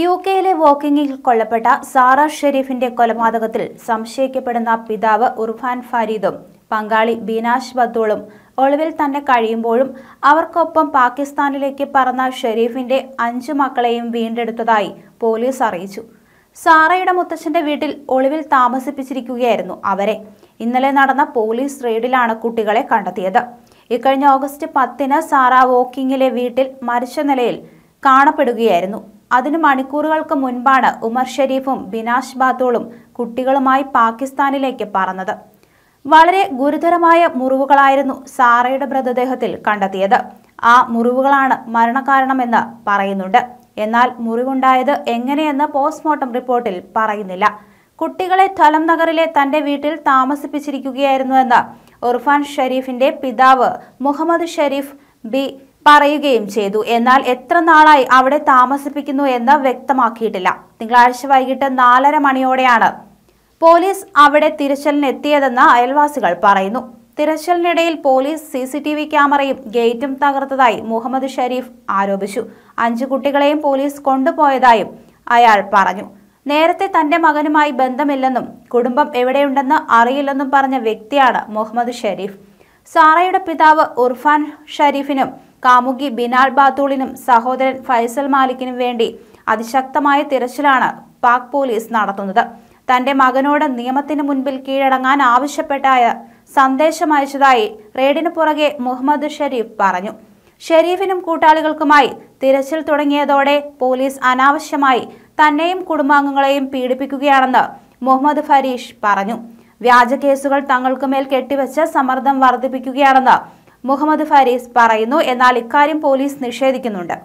U കെയിലെ വോക്കിംഗിൽ കൊല്ലപ്പെട്ട Sara ഷെരീഫിന്റെ കൊലപാതകത്തിൽ സംശയിക്കപ്പെടുന്ന പിതാവ് ഉർഫാൻ ഫരീദും പങ്കാളി ബീനാഷ് ബത്തോളും ഒളിവിൽ തന്നെ കഴിയുമ്പോഴും അവർക്കൊപ്പം പാകിസ്ഥാനിലേക്ക് പറന്ന ഷെരീഫിന്റെ അഞ്ചു മക്കളെയും വീണ്ടെടുത്തതായി പോലീസ് അറിയിച്ചു സാറയുടെ മുത്തച്ഛന്റെ വീട്ടിൽ ഒളിവിൽ താമസിപ്പിച്ചിരിക്കുകയായിരുന്നു അവരെ ഇന്നലെ നടന്ന പോലീസ് റെയ്ഡിലാണ് കുട്ടികളെ കണ്ടെത്തിയത് ഇക്കഴിഞ്ഞ ഓഗസ്റ്റ് പത്തിന് സാറ വോക്കിങ്ങിലെ വീട്ടിൽ മരിച്ച നിലയിൽ കാണപ്പെടുകയായിരുന്നു അതിനു മണിക്കൂറുകൾക്ക് മുൻപാണ് ഉമർ ഷെരീഫും ബിനാഷ് ബാത്തോളും കുട്ടികളുമായി പാകിസ്ഥാനിലേക്ക് പറഞ്ഞത് വളരെ ഗുരുതരമായ മുറിവുകളായിരുന്നു സാറയുടെ മൃതദേഹത്തിൽ കണ്ടെത്തിയത് ആ മുറിവുകളാണ് മരണകാരണമെന്ന് പറയുന്നുണ്ട് എന്നാൽ മുറിവുണ്ടായത് എങ്ങനെയെന്ന് പോസ്റ്റ്മോർട്ടം റിപ്പോർട്ടിൽ പറയുന്നില്ല കുട്ടികളെ തലം നഗറിലെ തന്റെ വീട്ടിൽ താമസിപ്പിച്ചിരിക്കുകയായിരുന്നുവെന്ന് ഉർഫാൻ ഷെരീഫിന്റെ പിതാവ് മുഹമ്മദ് ഷെരീഫ് ബി പറയുകയും ചെയ്തു എന്നാൽ എത്ര നാളായി അവിടെ താമസിപ്പിക്കുന്നു എന്ന് വ്യക്തമാക്കിയിട്ടില്ല തിങ്കളാഴ്ച വൈകിട്ട് നാലര മണിയോടെയാണ് പോലീസ് അവിടെ തിരച്ചിലിനെത്തിയതെന്ന് അയൽവാസികൾ പറയുന്നു തിരച്ചിലിനിടയിൽ police C C T V ക്യാമറയും ഗേറ്റും തകർത്തതായി മുഹമ്മദ് ഷരീഫ് ആരോപിച്ചു അഞ്ചു കുട്ടികളെയും പോലീസ് കൊണ്ടുപോയതായും അയാൾ പറഞ്ഞു നേരത്തെ തന്റെ മകനുമായി ബന്ധമില്ലെന്നും കുടുംബം എവിടെയുണ്ടെന്ന് അറിയില്ലെന്നും പറഞ്ഞ വ്യക്തിയാണ് മുഹമ്മദ് ഷരീഫ് സാറയുടെ പിതാവ് ഉർഫാൻ ഷരീഫിനും കാമുകി ബിനാൽ ബാത്തൂളിനും സഹോദരൻ ഫൈസൽ മാലിക്കിനും വേണ്ടി അതിശക്തമായ തിരച്ചിലാണ് പാക് പോലീസ് നടത്തുന്നത് തന്റെ മകനോട് നിയമത്തിന് മുൻപിൽ കീഴടങ്ങാൻ ആവശ്യപ്പെട്ടായ സന്ദേശം അയച്ചതായി റെയ്ഡിനു പുറകെ മുഹമ്മദ് ഷെരീഫ് പറഞ്ഞു ഷെരീഫിനും കൂട്ടാളികൾക്കുമായി തിരച്ചിൽ തുടങ്ങിയതോടെ പോലീസ് അനാവശ്യമായി തന്നെയും കുടുംബാംഗങ്ങളെയും പീഡിപ്പിക്കുകയാണെന്ന് മുഹമ്മദ് ഫരീഷ് പറഞ്ഞു വ്യാജ കേസുകൾ തങ്ങൾക്കുമേൽ കെട്ടിവെച്ച് സമ്മർദ്ദം വർദ്ധിപ്പിക്കുകയാണെന്ന് മുഹമ്മദ് ഫാരീസ് പറയുന്നു എന്നാൽ ഇക്കാര്യം പോലീസ് നിഷേധിക്കുന്നുണ്ട്